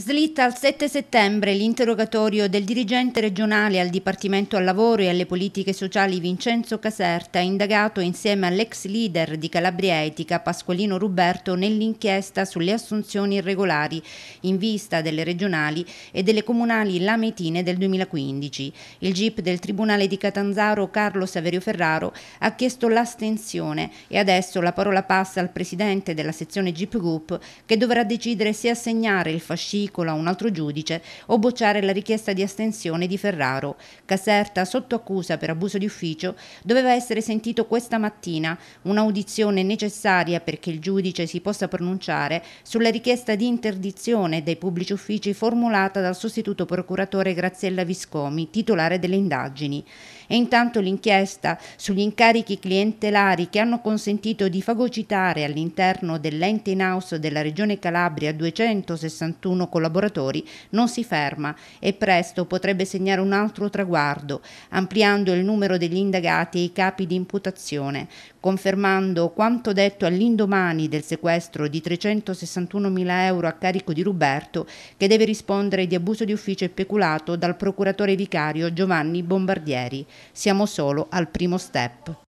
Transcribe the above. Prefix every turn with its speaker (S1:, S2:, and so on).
S1: Slitta al 7 settembre l'interrogatorio del dirigente regionale al Dipartimento al Lavoro e alle Politiche Sociali Vincenzo Caserta, indagato insieme all'ex leader di Calabria Etica Pasqualino Ruberto nell'inchiesta sulle assunzioni irregolari in vista delle regionali e delle comunali lametine del 2015. Il GIP del Tribunale di Catanzaro Carlo Saverio Ferraro ha chiesto l'astensione e adesso la parola passa al presidente della sezione GIP Group che dovrà decidere se assegnare il fascicolo articolo a un altro giudice o bocciare la richiesta di astensione di Ferraro. Caserta, sotto accusa per abuso di ufficio, doveva essere sentito questa mattina, un'audizione necessaria perché il giudice si possa pronunciare sulla richiesta di interdizione dai pubblici uffici formulata dal sostituto procuratore Graziella Viscomi, titolare delle indagini. E intanto l'inchiesta sugli incarichi clientelari che hanno consentito di fagocitare all'interno dell'ente in house della Regione Calabria 261 collaboratori, non si ferma e presto potrebbe segnare un altro traguardo, ampliando il numero degli indagati e i capi di imputazione, confermando quanto detto all'indomani del sequestro di 361.000 euro a carico di Ruberto, che deve rispondere di abuso di ufficio e peculato dal procuratore vicario Giovanni Bombardieri. Siamo solo al primo step.